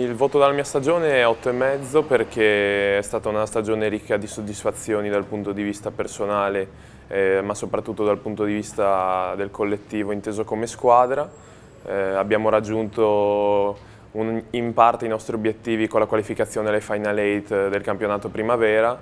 Il voto della mia stagione è 8,5 perché è stata una stagione ricca di soddisfazioni dal punto di vista personale, eh, ma soprattutto dal punto di vista del collettivo inteso come squadra. Eh, abbiamo raggiunto un, in parte i nostri obiettivi con la qualificazione alle Final 8 eh, del campionato primavera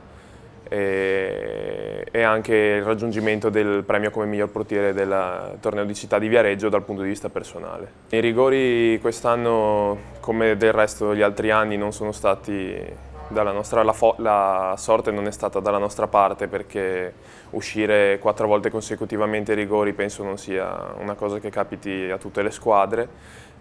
e, e, anche il raggiungimento del premio come miglior portiere del torneo di città di Viareggio dal punto di vista personale. I rigori quest'anno, come del resto gli altri anni, non sono stati dalla nostra, la, la, sorte non è stata dalla nostra parte perché uscire quattro volte consecutivamente ai rigori penso non sia una cosa che capiti a tutte le squadre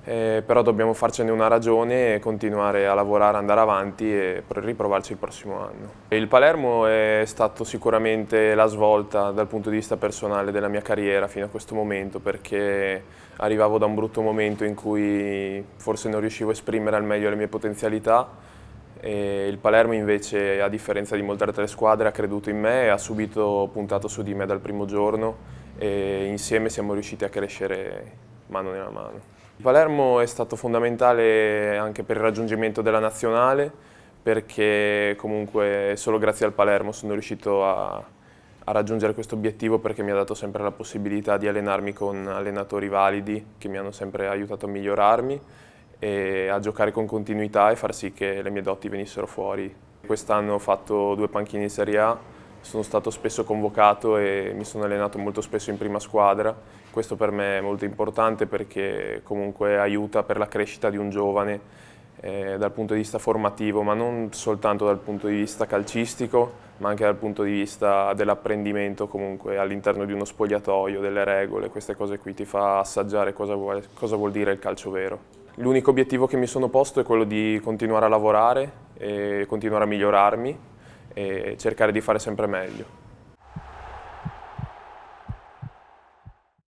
eh, però dobbiamo farcene una ragione e continuare a lavorare, andare avanti e riprovarci il prossimo anno. Il Palermo è stato sicuramente la svolta dal punto di vista personale della mia carriera fino a questo momento perché arrivavo da un brutto momento in cui forse non riuscivo a esprimere al meglio le mie potenzialità e il Palermo invece, a differenza di molte altre squadre, ha creduto in me e ha subito puntato su di me dal primo giorno e insieme siamo riusciti a crescere mano nella mano. Palermo è stato fondamentale anche per il raggiungimento della nazionale perché comunque solo grazie al Palermo sono riuscito a, a raggiungere questo obiettivo perché mi ha dato sempre la possibilità di allenarmi con allenatori validi che mi hanno sempre aiutato a migliorarmi e a giocare con continuità e far sì che le mie doti venissero fuori. Quest'anno ho fatto due panchini in Serie A sono stato spesso convocato e mi sono allenato molto spesso in prima squadra. Questo per me è molto importante perché comunque aiuta per la crescita di un giovane eh, dal punto di vista formativo, ma non soltanto dal punto di vista calcistico, ma anche dal punto di vista dell'apprendimento comunque all'interno di uno spogliatoio, delle regole, queste cose qui ti fa assaggiare cosa vuol, cosa vuol dire il calcio vero. L'unico obiettivo che mi sono posto è quello di continuare a lavorare e continuare a migliorarmi e cercare di fare sempre meglio.